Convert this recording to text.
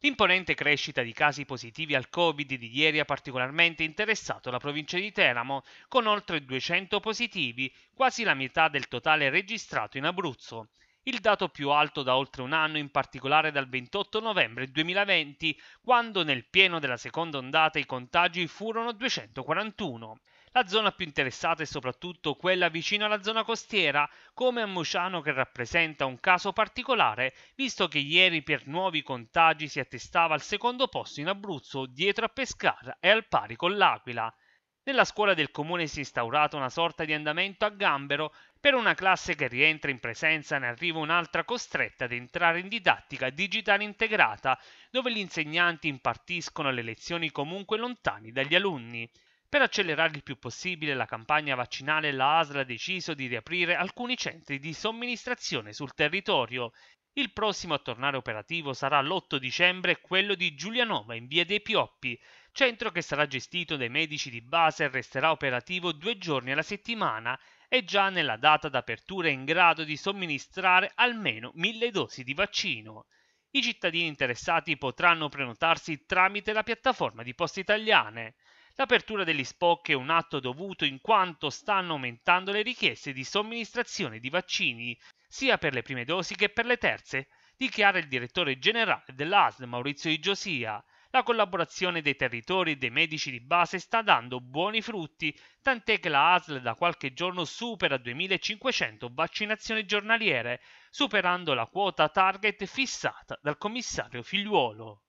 L'imponente crescita di casi positivi al Covid di ieri ha particolarmente interessato la provincia di Teramo, con oltre 200 positivi, quasi la metà del totale registrato in Abruzzo. Il dato più alto da oltre un anno, in particolare dal 28 novembre 2020, quando nel pieno della seconda ondata i contagi furono 241. La zona più interessata è soprattutto quella vicino alla zona costiera, come a Mociano che rappresenta un caso particolare, visto che ieri per nuovi contagi si attestava al secondo posto in Abruzzo dietro a Pescara e al pari con l'Aquila. Nella scuola del comune si è instaurata una sorta di andamento a gambero per una classe che rientra in presenza ne arriva un'altra costretta ad entrare in didattica digitale integrata, dove gli insegnanti impartiscono le lezioni comunque lontani dagli alunni. Per accelerare il più possibile la campagna vaccinale, la ASL ha deciso di riaprire alcuni centri di somministrazione sul territorio. Il prossimo a tornare operativo sarà l'8 dicembre quello di Giulianova in via dei Pioppi, centro che sarà gestito dai medici di base e resterà operativo due giorni alla settimana e già nella data d'apertura è in grado di somministrare almeno mille dosi di vaccino. I cittadini interessati potranno prenotarsi tramite la piattaforma di poste italiane. L'apertura degli SPOC è un atto dovuto in quanto stanno aumentando le richieste di somministrazione di vaccini sia per le prime dosi che per le terze, dichiara il direttore generale dell'ASL Maurizio Di Giosia. La collaborazione dei territori e dei medici di base sta dando buoni frutti, tant'è che la ASL da qualche giorno supera 2500 vaccinazioni giornaliere, superando la quota target fissata dal commissario Figliuolo.